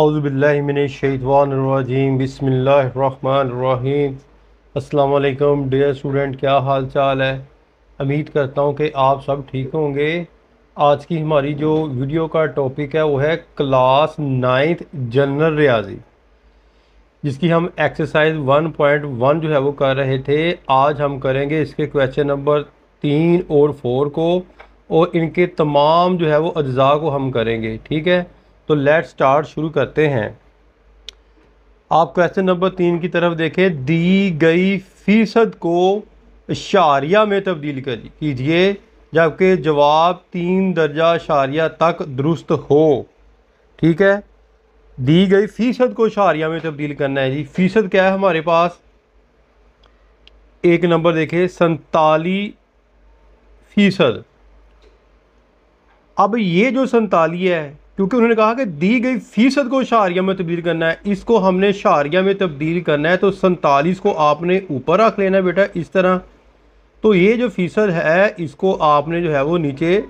अवज़बिल्लिमिनशैतवानरजीम बसमीम अल्लाम dear student क्या हाल चाल है उम्मीद करता हूँ कि आप सब ठीक होंगे आज की हमारी जो वीडियो का टॉपिक है वो है क्लास नाइन्थ जनरल रियाजी जिसकी हम एक्सरसाइज 1.1 जो है वो कर रहे थे आज हम करेंगे इसके क्वेश्चन नंबर तीन और फोर को और इनके तमाम जो है वो अज्जा को हम करेंगे ठीक है तो लेट स्टार्ट शुरू करते हैं आप क्वेश्चन नंबर तीन की तरफ देखें दी गई फ़ीसद को इशारिया में तब्दील कर कीजिए जबकि जवाब तीन दर्जा इशारिया तक दुरुस्त हो ठीक है दी गई फ़ीसद को इशारिया में तब्दील करना है जी फ़ीसद क्या है हमारे पास एक नंबर देखें संताली फ़ीसद अब ये जो संताली है क्योंकि उन्होंने कहा कि दी गई फीसद को शारिया में तब्दील करना है इसको हमने शारिया में तब्दील करना है तो सैतालीस को आपने ऊपर रख लेना है बेटा इस तरह तो ये जो फीसद है इसको आपने जो है वो नीचे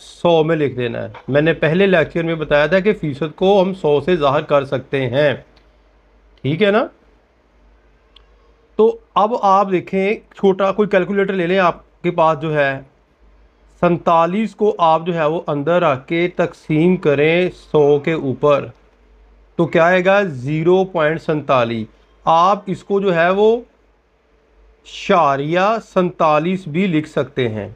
सौ में लिख देना है मैंने पहले लेक्चर में बताया था कि फ़ीसद को हम सौ से ज़ाहिर कर सकते हैं ठीक है ना तो अब आप देखें छोटा कोई कैलकुलेटर ले लें आपके पास जो है सैतालीस को आप जो है वो अंदर रख के तकसीम करें सौ के ऊपर तो क्या आएगा ज़ीरो पॉइंट सैतालीस आप इसको जो है वो शारिया सैतालीस भी लिख सकते हैं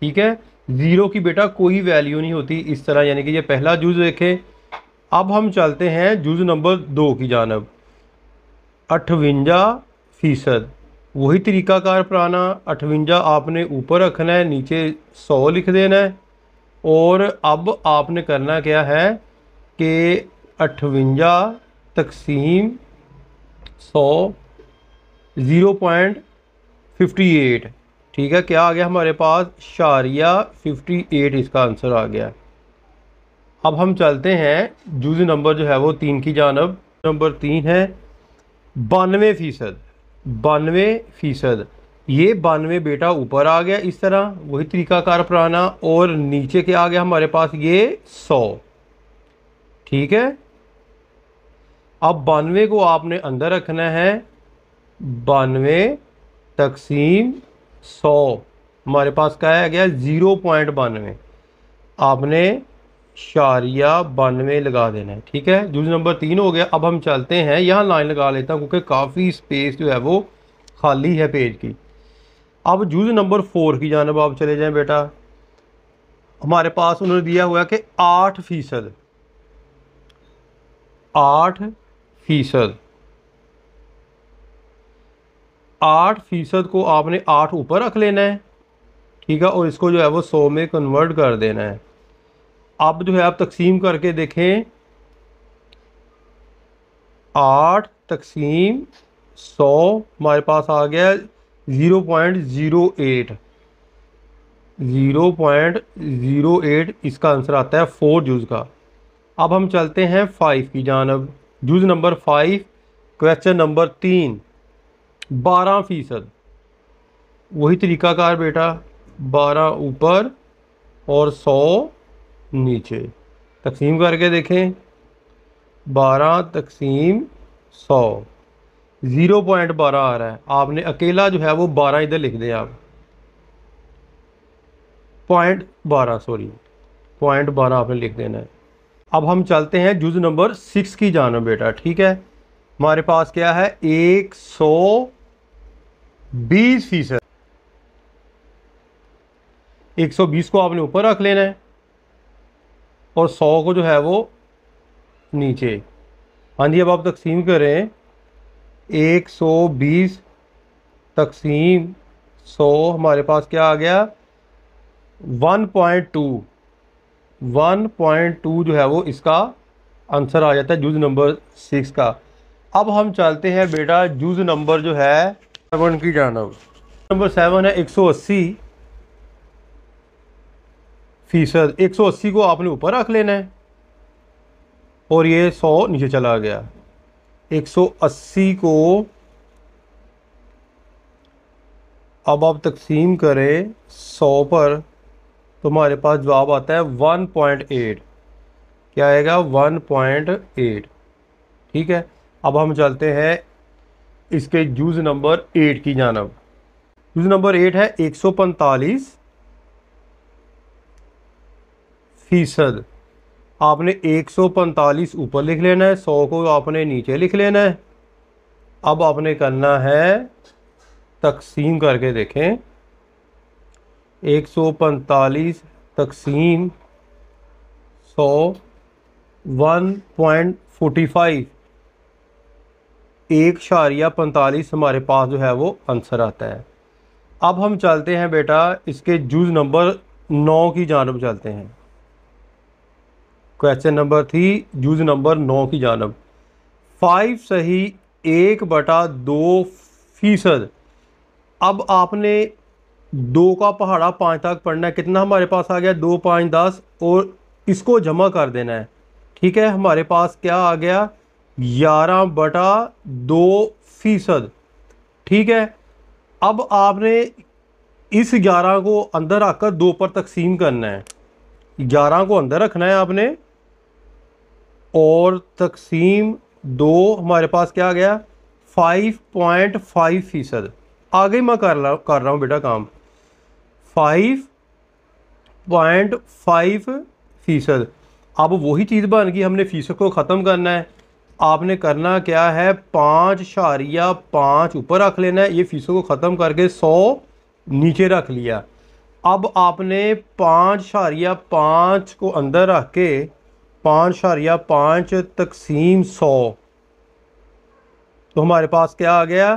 ठीक है ज़ीरो की बेटा कोई वैल्यू नहीं होती इस तरह यानी कि ये पहला जुज देखें अब हम चलते हैं जुज नंबर दो की जानब अठवंजा फ़ीसद वही तरीकाकार पुराना अठवंजा आपने ऊपर रखना है नीचे सौ लिख देना है और अब आपने करना क्या है कि अठवंजा तकसीम सौ ज़ीरो पॉइंट फिफ्टी एट ठीक है क्या आ गया हमारे पास शारिया फिफ्टी एट इसका आंसर आ गया अब हम चलते हैं जूज नंबर जो है वो तीन की जानब नंबर तीन है बानवे फ़ीसद बानवे फ़ीसद ये बानवे बेटा ऊपर आ गया इस तरह वही तरीकाकार पुराना और नीचे के आ गया हमारे पास ये सौ ठीक है अब बानवे को आपने अंदर रखना है बानवे तकसीम सौ हमारे पास क्या आ गया ज़ीरो पॉइंट बानवे आपने शारिया बानवे लगा देना है ठीक है जूज नंबर तीन हो गया अब हम चलते हैं यहाँ लाइन लगा लेता हूँ क्योंकि काफ़ी स्पेस जो है वो खाली है पेज की अब जूज नंबर फोर की जानब आप चले जाएं बेटा हमारे पास उन्होंने दिया हुआ कि आठ फीसद आठ फीसद आठ फीसद को आपने आठ ऊपर रख लेना है ठीक है और इसको जो है वो सौ में कन्वर्ट कर देना है अब जो है आप तकसीम करके देखें आठ तकसीम सौ हमारे पास आ गया zero point zero eight zero point zero eight इसका आंसर आता है फोर जूज़ का अब हम चलते हैं फाइव की जानब जूज़ नंबर फाइव क्वेश्चन नंबर तीन बारह फ़ीसद वही तरीक़ाकार बेटा बारह ऊपर और सौ नीचे तकसीम करके देखें बारह तकसीम सौ ज़ीरो पॉइंट बारह आ रहा है आपने अकेला जो है वो बारह इधर लिख दें आप पॉइंट बारह सॉरी पॉइंट बारह आपने लिख देना है अब हम चलते हैं जुज नंबर सिक्स की जानो बेटा ठीक है हमारे पास क्या है एक सौ बीस फीसद एक सौ बीस को आपने ऊपर रख लेना है और सौ को जो है वो नीचे हाँ जी अब आप तकसीम करें एक सौ बीस तकसीम सौ हमारे पास क्या आ गया one point two one point two जो है वो इसका आंसर आ जाता है जूज नंबर सिक्स का अब हम चलते हैं बेटा जूज नंबर जो है सेवन की जानव नंबर सेवन है एक सौ अस्सी फीसद एक सौ अस्सी को आपने ऊपर रख लेना है और ये सौ नीचे चला गया एक सौ अस्सी को अब आप तकसीम करें सौ पर तो हमारे पास जवाब आता है वन पॉइंट एट क्या आएगा वन पॉइंट एट ठीक है अब हम चलते हैं इसके जूज नंबर एट की जानब जूज नंबर एट है एक सौ पैंतालीस फीसद आपने 145 ऊपर लिख लेना है 100 को आपने नीचे लिख लेना है अब आपने करना है तकसीम करके देखें 145 तकसीम 100 1.45 एक शारिया पैंतालीस हमारे पास जो है वो आंसर आता है अब हम चलते हैं बेटा इसके जूज नंबर नौ की जानब चलते हैं क्वेश्चन नंबर थ्री जूज नंबर नौ की जानब फाइव सही एक बटा दो फीसद अब आपने दो का पहाड़ा पाँच तक पढ़ना है कितना हमारे पास आ गया दो पाँच दस और इसको जमा कर देना है ठीक है हमारे पास क्या आ गया ग्यारह बटा दो फीसद ठीक है अब आपने इस ग्यारह को अंदर आकर दो पर तकसीम करना है ग्यारह को अंदर रखना है आपने और तकसीम दो हमारे पास क्या आ गया फाइव पॉइंट फाइव फ़ीसद आगे मैं कर रहा कर रहा हूँ बेटा काम फाइव पॉइंट फाइव फ़ीसद अब वही चीज़ बन गई हमने फ़ीसद को ख़त्म करना है आपने करना क्या है पाँच शारिया पाँच ऊपर रख लेना है ये फ़ीसद को ख़त्म करके सौ नीचे रख लिया अब आपने पाँच शारिया पाँच को अंदर रख के पाँच शारिया पाँच तकसीम सौ तो हमारे पास क्या आ गया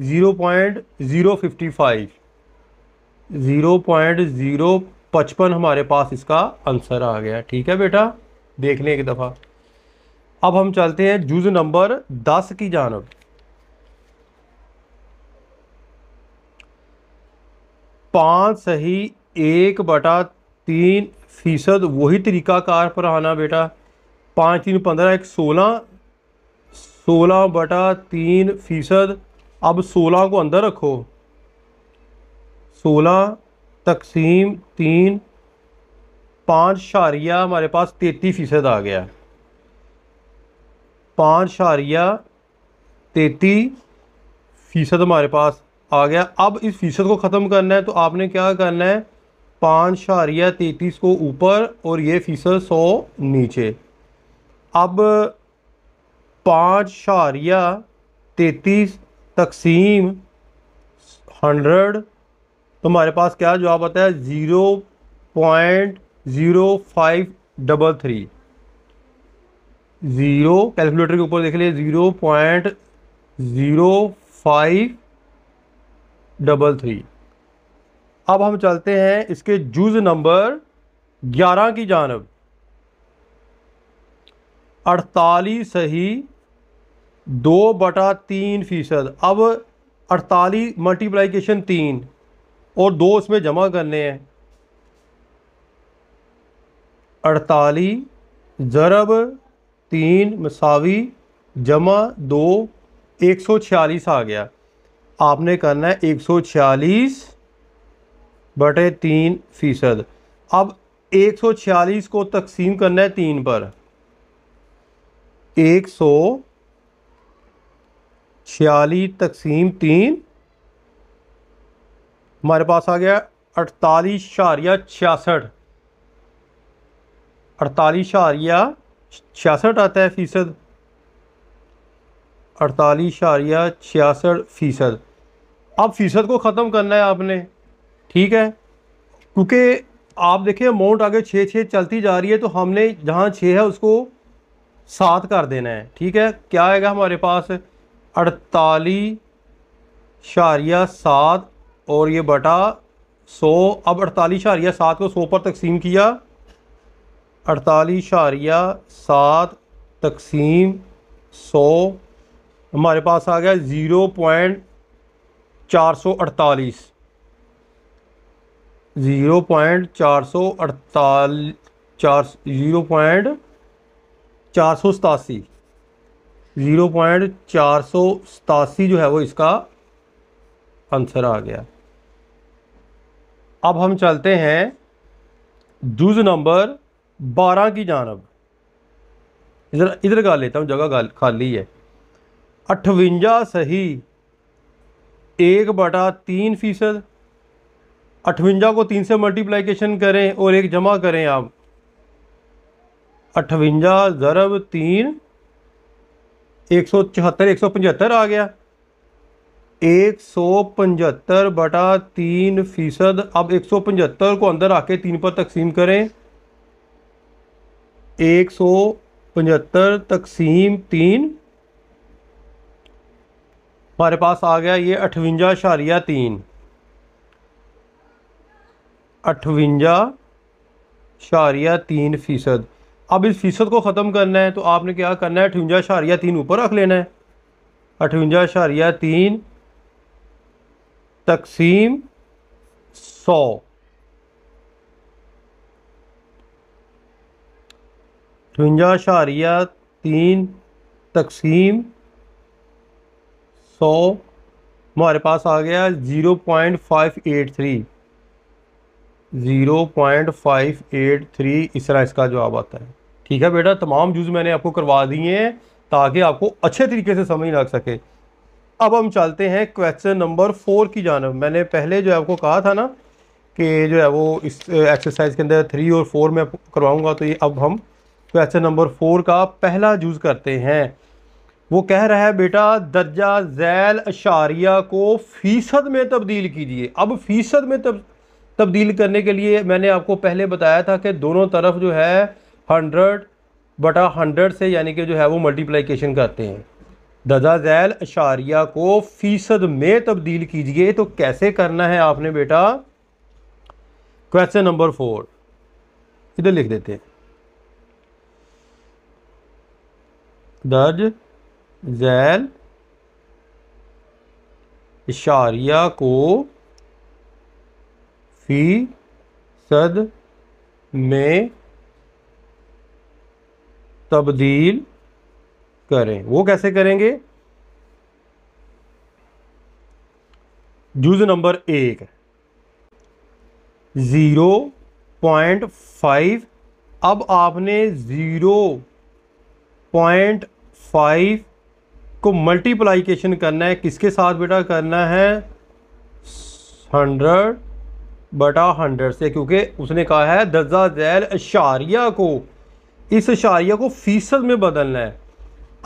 zero point zero fifty five zero point zero पचपन हमारे पास इसका आंसर आ गया ठीक है बेटा देख लें एक दफ़ा अब हम चलते हैं जुज नंबर दस की जानब पाँच सही एक बटा तीन फ़ीसद वही तरीक़ाकार पर आना बेटा पाँच तीन पंद्रह एक सोलह सोलह बटा तीन फ़ीसद अब सोलह को अंदर रखो सोलह तकसीम तीन पाँच शारिया हमारे पास तैतीस फ़ीसद आ गया पाँच शारिया तैतीस फ़ीसद हमारे पास आ गया अब इस फ़ीसद को ख़त्म करना है तो आपने क्या करना है पाँच शारिया तैतीस को ऊपर और ये फीसद सौ नीचे अब पाँच शारिया तैतीस तकसीम हंड्रेड तो हमारे पास क्या जवाब आता है zero point zero five double three zero calculator के ऊपर देख लिए zero point zero five double three अब हम चलते हैं इसके जुज नंबर ग्यारह की जानब 48 सही दो बटा तीन फ़ीसद अब अड़तालीस मल्टीप्लाइकेशन तीन और दो इसमें जमा करने हैं 48 ज़रब तीन मसावी जमा दो एक सौ छियालीस आ गया आपने करना है एक सौ छियालीस बटे तीन फ़ीसद अब एक सौ छियालीस को तकसीम करना है तीन पर एक सौ छियालीस तकसीम तीन हमारे पास आ गया अड़तालीस शारिया छियासठ अड़तालीस शारिया छियासठ आता है फ़ीसद अड़तालीस शारिया छियासठ फ़ीसद अब फ़ीसद को ख़त्म करना है आपने ठीक है क्योंकि आप देखें अमाउंट आगे छः छः चलती जा रही है तो हमने जहाँ छः है उसको सात कर देना है ठीक है क्या आएगा हमारे पास अड़तालीस शारिया सात और ये बटा सौ अब अड़तालीस शारिया सात को सौ पर तकसीम किया अड़तालीस शारिया सात तकसीम सौ हमारे पास आ गया ज़ीरो पॉइंट चार सौ अड़तालीस ज़ीरो पॉइंट चार सौ अड़ताल चार ज़ीरो पॉइंट चार सौ सतासी ज़ीरो पॉइंट चार सौ सतासी जो है वो इसका आंसर आ गया अब हम चलते हैं जुज नंबर बारह की जानब इधर इधर गा लेता हूँ जगह खाली है अठवंजा सही एक बटा तीन फीसद अठवंजा को तीन से मल्टीप्लाइकेशन करें और एक जमा करें आप अठवंजा ज़रब तीन एक सौ चौहत्तर एक सौ पचहत्तर आ गया एक सौ पचहत्तर बटा तीन फ़ीसद अब एक सौ पचहत्तर को अंदर आके तीन पर तकसीम करें एक सौ पचहत्तर तकसीम तीन हमारे पास आ गया ये अठवंजा शारिया तीन अठवंजा शारिया तीन फ़ीसद अब इस फ़ीसद को ख़त्म करना है तो आपने क्या करना है अठवंजा शारिया तीन ऊपर रख लेना है अठवंजा शारिया तीन तकसीम सौ अठवंजा शारिया तीन तकसीम सौ हमारे पास आ गया zero point five eight three zero point five eight three इस तरह इसका जवाब आता है ठीक है बेटा तमाम जूज मैंने आपको करवा दिए हैं ताकि आपको अच्छे तरीके से समझ लग सके अब हम चलते हैं क्वेश्चन नंबर फोर की जानब मैंने पहले जो है आपको कहा था ना कि जो है वो इस एक्सरसाइज के अंदर थ्री और फोर में करवाऊंगा तो ये अब हम क्वेश्चन नंबर फोर का पहला जूज़ करते हैं वो कह रहा है बेटा दर्जा जैल अशारिया को फ़ीसद में तब्दील कीजिए अब फ़ीसद में तब तब्दील करने के लिए मैंने आपको पहले बताया था कि दोनों तरफ जो है हंड्रेड बटा हंड्रेड से यानी कि जो है वो मल्टीप्लाइकेशन करते हैं दजा जैल अशारिया को फ़ीसद में तब्दील कीजिए तो कैसे करना है आपने बेटा क्वेश्चन नंबर फोर इधर लिख देते हैं दर्ज जैल इशारिया को सद में तब्दील करें वो कैसे करेंगे जूज नंबर एक ज़ीरो पॉइंट फाइव अब आपने ज़ीरो पॉइंट फाइव को मल्टीप्लाइकेशन करना है किसके साथ बेटा करना है हंड्रेड बटा हंड्रेड से क्योंकि उसने कहा है दर्जा जैल अशारिया को इस अशारिया को फ़ीसद में बदलना है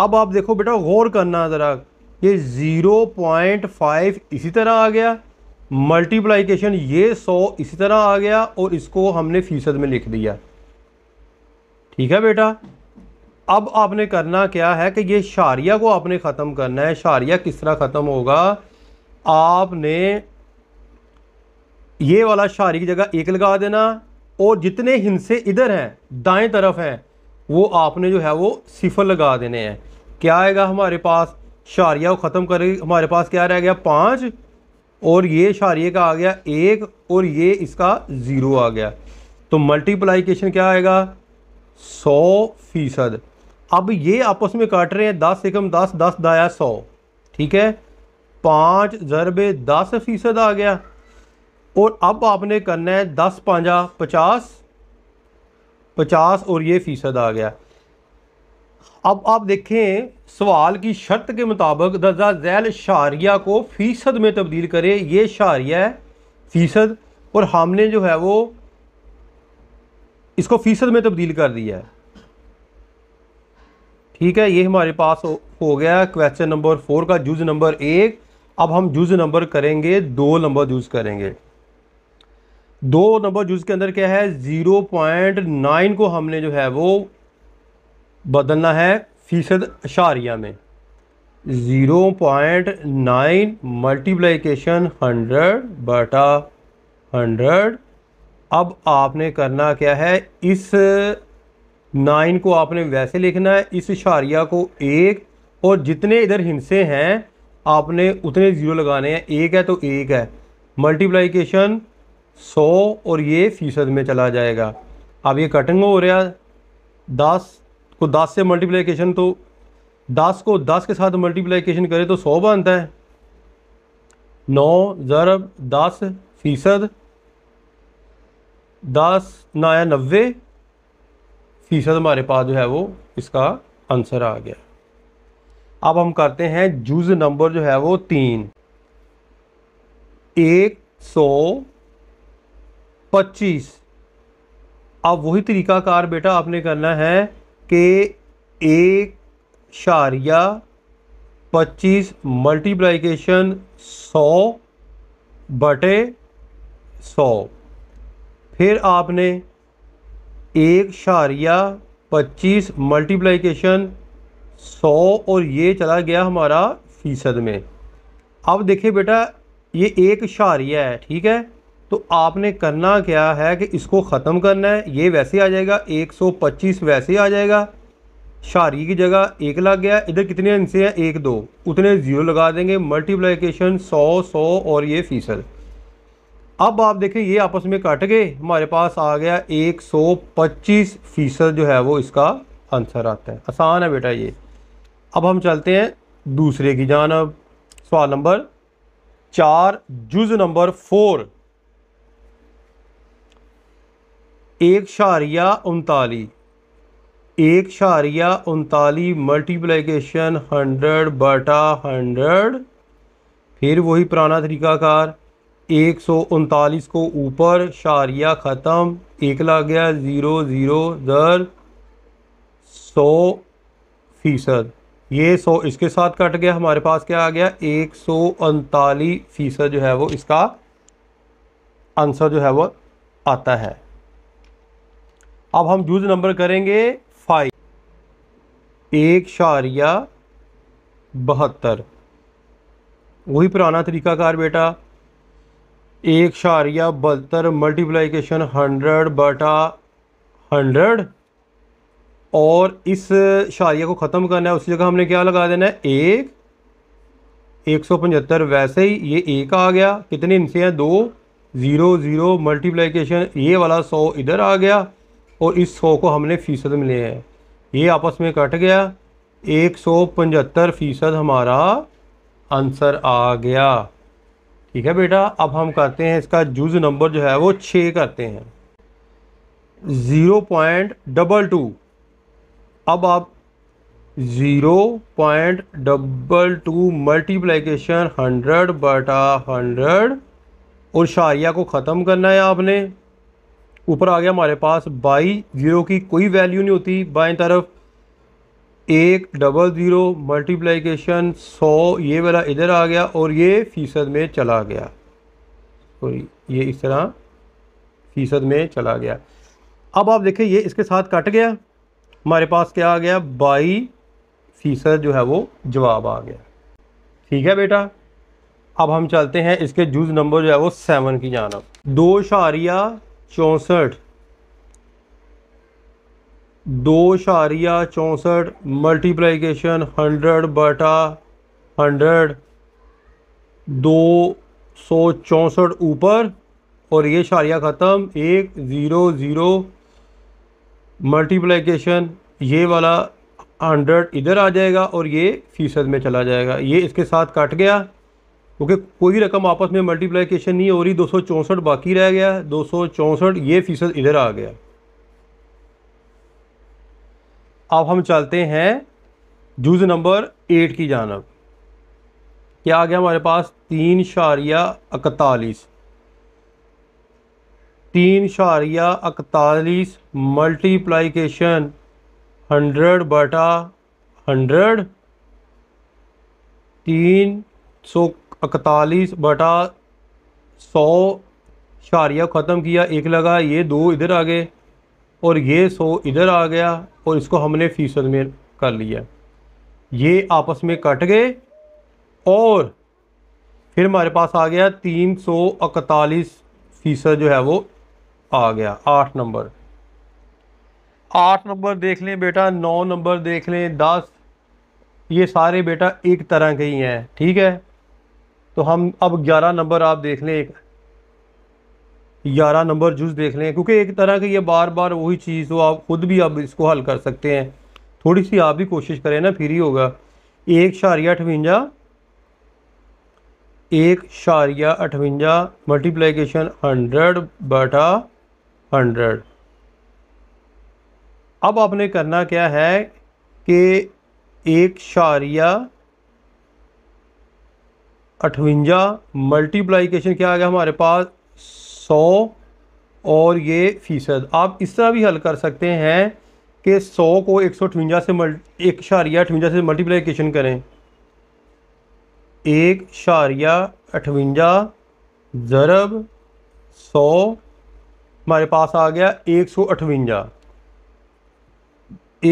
अब आप देखो बेटा गौर करना ज़रा ये ज़ीरो पॉइंट फाइव इसी तरह आ गया मल्टीप्लाइकेशन ये सौ इसी तरह आ गया और इसको हमने फ़ीसद में लिख दिया ठीक है बेटा अब आपने करना क्या है कि ये शारिया को आपने ख़त्म करना है शारिया किस तरह ख़त्म होगा आपने ये वाला शारी की जगह एक लगा देना और जितने हिंसे इधर हैं दाएं तरफ हैं वो आपने जो है वो सिफर लगा देने हैं क्या आएगा हमारे पास शारिया को ख़त्म कर हमारे पास क्या रह गया पाँच और ये शारिये का आ गया एक और ये इसका ज़ीरो आ गया तो मल्टीप्लाइकेशन क्या आएगा सौ फीसद अब ये आपस में काट रहे हैं दस एकम दस दस दाया सौ ठीक है पाँच जरबे दस फीसद आ गया और अब आपने करना है दस पाँजा पचास पचास और ये फ़ीसद आ गया अब आप देखें सवाल की शर्त के मुताबिक दर्जा जैल शारिया को फ़ीसद में तब्दील करें ये शारिया है फ़ीसद और हमने जो है वो इसको फ़ीसद में तब्दील कर दिया है ठीक है ये हमारे पास हो, हो गया क्वेश्चन नंबर फोर का जूज़ नंबर एक अब हम जूज़ नंबर करेंगे दो नंबर जूज़ करेंगे दो नंबर जूस के अंदर क्या है ज़ीरो पॉइंट नाइन को हमने जो है वो बदलना है फ़ीसद अशारिया में zero point nine multiplication hundred बटा हंड्रेड अब आपने करना क्या है इस नाइन को आपने वैसे लिखना है इस इशारिया को एक और जितने इधर हिंसे हैं आपने उतने ज़ीरो लगाने हैं एक है तो एक है मल्टीप्लाइकेशन सौ और ये फ़ीसद में चला जाएगा अब ये कटिंग हो रहा दस को दस से मल्टीप्लिकेशन तो दस को दस के साथ मल्टीप्लिकेशन करें तो सौ बनता है नौ ज़रब दस फ़ीसद दस ना आया नबे फ़ीसद हमारे पास जो है वो इसका आंसर आ गया अब हम करते हैं जूज नंबर जो है वो तीन एक सौ पच्चीस अब वही तरीका कार बेटा आपने करना है कि एक शारिया पच्चीस मल्टीप्लाइकेशन सौ बटे सौ फिर आपने एक शारिया पच्चीस मल्टीप्लाइकेशन सौ और ये चला गया हमारा फ़ीसद में अब देखिए बेटा ये एक शारिया है ठीक है तो आपने करना क्या है कि इसको ख़त्म करना है ये वैसे आ जाएगा 125 वैसे आ जाएगा शारी की जगह एक लग गया इधर कितने इनसे हैं एक दो उतने ज़ीरो लगा देंगे मल्टीप्लाइकेशन सौ सौ और ये फ़ीसद अब आप देखें ये आपस में कट गए हमारे पास आ गया 125 फ़ीसद जो है वो इसका आंसर आता है आसान है बेटा ये अब हम चलते हैं दूसरे की जानब सवाल नंबर चार जुज नंबर फोर एक शारिया उनताली एक शारिया उनताली मल्टीप्लिकेशन हंड्रेड बटा हंड्रेड फिर वही पुराना तरीकाकार एक सौ उनतालीस को ऊपर शारिया ख़त्म एक ला गया ज़ीरो ज़ीरो दर सौ फ़ीसद ये सौ इसके साथ कट गया हमारे पास क्या आ गया एक सौ उनतालीस फ़ीसद जो है वो इसका आंसर जो है वो आता है अब हम यूज नंबर करेंगे फाइव एक शारिया बहत्तर वही पुराना तरीका कार बेटा एक शारिया बहत्तर मल्टीप्लाइकेशन हंड्रेड बटा हंड्रेड और इस शारिया को ख़त्म करना है उसी जगह हमने क्या लगा देना है एक एक सौ पचहत्तर वैसे ही ये एक आ गया कितने इनसे हैं दो ज़ीरो ज़ीरो मल्टीप्लाइकेशन ये वाला सौ इधर आ गया और इस सौ को हमने फ़ीसद में लिया है ये आपस में कट गया एक सौ पचहत्तर फ़ीसद हमारा आंसर आ गया ठीक है बेटा अब हम करते हैं इसका जूज नंबर जो है वो छः करते हैं ज़ीरो पॉइंट डबल टू अब आप zero point double two multiplication hundred बटा हंड्रेड और शाहिया को ख़त्म करना है आपने ऊपर आ गया हमारे पास बाई ज़ीरो की कोई वैल्यू नहीं होती बाएं तरफ एक डबल ज़ीरो मल्टीप्लाइकेशन सौ ये वाला इधर आ गया और ये फ़ीसद में चला गया और ये इस तरह फ़ीसद में चला गया अब आप देखें ये इसके साथ कट गया हमारे पास क्या आ गया बाई फ़ीसद जो है वो जवाब आ गया ठीक है बेटा अब हम चलते हैं इसके जूज नंबर जो है वो सेवन की जानब दो शारिया चौंसठ दो शारिया चौंसठ मल्टीप्लाइकेशन हंड्रेड बटा हंड्रेड दो सौ चौंसठ ऊपर और ये शारिया ख़त्म एक ज़ीरो ज़ीरो मल्टीप्लाइकेशन ये वाला हंड्रेड इधर आ जाएगा और ये फ़ीसद में चला जाएगा ये इसके साथ कट गया क्योंकि कोई रकम आपस में मल्टीप्लाइकेशन नहीं हो रही दो बाकी रह गया दो ये फीसद इधर आ गया अब हम चलते हैं जूज नंबर एट की जानब क्या आ गया हमारे पास तीन शारिया इकतालीस तीन शारिया इकतालीस मल्टीप्लाइकेशन हंड्रेड बटा हंड्रेड तीन सौ इकतालीस बटा सौ शारिया ख़त्म किया एक लगा ये दो इधर आ गए और ये सौ इधर आ गया और इसको हमने फ़ीसद में कर लिया ये आपस में कट गए और फिर हमारे पास आ गया तीन सौ इकतालीस फ़ीसद जो है वो आ गया आठ नंबर आठ नंबर देख लें बेटा नौ नंबर देख लें दस ये सारे बेटा एक तरह के ही हैं ठीक है तो हम अब ग्यारह नंबर आप देख लें एक ग्यारह नंबर जुज देख लें क्योंकि एक तरह की ये बार बार वही चीज़ हो आप ख़ुद भी अब इसको हल कर सकते हैं थोड़ी सी आप भी कोशिश करें ना फिर ही होगा एक शारिया अठवंजा एक शारिया अठवंजा मल्टीप्लाइकेशन हंड्रेड बटा हंड्रेड अब आपने करना क्या है कि एक शारिया अठवंजा मल्टीप्लाईकेशन क्या आ गया हमारे पास सौ और ये फ़ीसद आप इस तरह भी हल कर सकते हैं कि सौ को एक सौ अठवंजा से मल्टी एक शारिया अठवंजा से मल्टीप्लाईकेशन करें एक शारिया अठवंजा ज़रब सौ हमारे पास आ गया एक सौ अठवंजा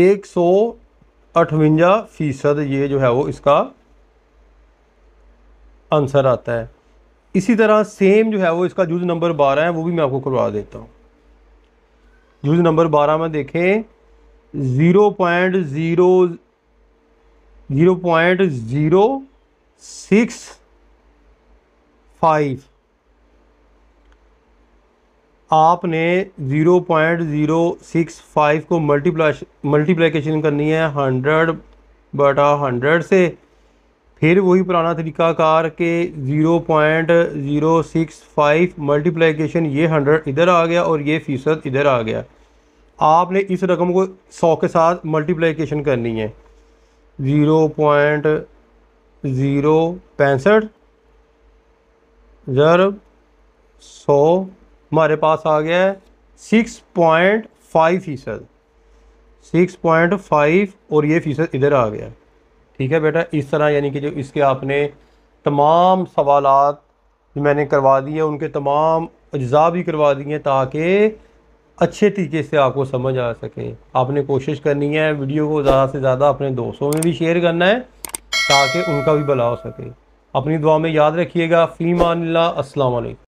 एक सौ अठवंजा फ़ीसद ये जो है वो इसका आंसर आता है इसी तरह सेम जो है वो इसका जूज नंबर बारह है वो भी मैं आपको करवा देता हूँ जूज नंबर बारह में देखें zero point zero zero point zero six five आपने zero point zero six five को मल्टीप्लाई मल्टीप्लाइकेशन करनी है हंड्रेड बटा हंड्रेड से फिर वही पुराना तरीकाकार के zero point zero six five multiplication ये हंड्रेड इधर आ गया और ये फ़ीसद इधर आ गया आपने इस रकम को सौ के साथ मल्टीप्लाइकेशन करनी है ज़ीरो पॉइंट ज़ीरो पैंसठ ज़र सौ हमारे पास आ गया है सिक्स पॉइंट फाइव फ़ीसद सिक्स पॉइंट फाइव और ये फ़ीसद इधर आ गया ठीक है बेटा इस तरह यानी कि जो इसके आपने तमाम सवाल जो मैंने करवा दिए उनके तमाम अज्जा भी करवा दिए हैं ताकि अच्छे तरीके से आपको समझ आ सके आपने कोशिश करनी है वीडियो को ज़्यादा से ज़्यादा अपने दोस्तों में भी शेयर करना है ताकि उनका भी भला हो सके अपनी दुआ में याद रखिएगा फ़ीमान असलकम